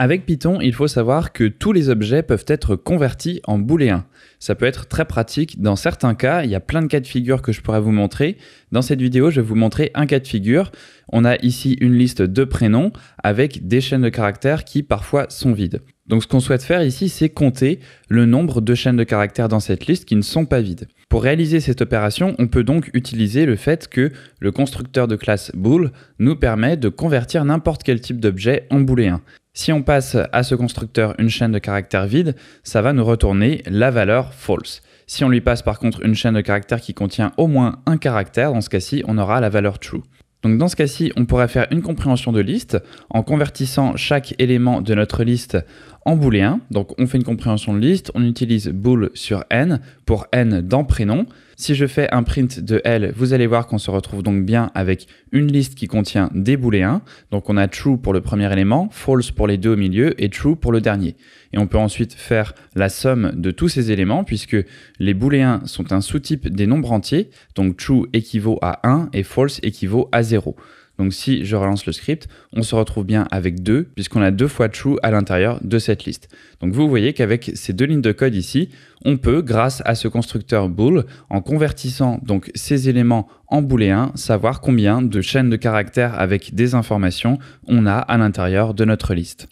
Avec Python, il faut savoir que tous les objets peuvent être convertis en booléen. Ça peut être très pratique. Dans certains cas, il y a plein de cas de figure que je pourrais vous montrer. Dans cette vidéo, je vais vous montrer un cas de figure. On a ici une liste de prénoms avec des chaînes de caractères qui parfois sont vides. Donc ce qu'on souhaite faire ici, c'est compter le nombre de chaînes de caractères dans cette liste qui ne sont pas vides. Pour réaliser cette opération, on peut donc utiliser le fait que le constructeur de classe bool nous permet de convertir n'importe quel type d'objet en booléen. Si on passe à ce constructeur une chaîne de caractères vide, ça va nous retourner la valeur false. Si on lui passe par contre une chaîne de caractères qui contient au moins un caractère, dans ce cas-ci, on aura la valeur true. Donc dans ce cas-ci, on pourrait faire une compréhension de liste en convertissant chaque élément de notre liste en booléen. Donc on fait une compréhension de liste, on utilise bool sur n pour n dans prénom. Si je fais un print de L, vous allez voir qu'on se retrouve donc bien avec une liste qui contient des booléens. Donc on a true pour le premier élément, false pour les deux au milieu et true pour le dernier. Et on peut ensuite faire la somme de tous ces éléments puisque les booléens sont un sous-type des nombres entiers. Donc true équivaut à 1 et false équivaut à 0. Donc si je relance le script, on se retrouve bien avec 2 puisqu'on a deux fois true à l'intérieur de cette liste. Donc vous voyez qu'avec ces deux lignes de code ici, on peut, grâce à ce constructeur bool, en convertissant donc ces éléments en booléen, savoir combien de chaînes de caractères avec des informations on a à l'intérieur de notre liste.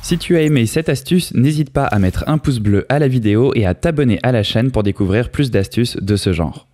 Si tu as aimé cette astuce, n'hésite pas à mettre un pouce bleu à la vidéo et à t'abonner à la chaîne pour découvrir plus d'astuces de ce genre.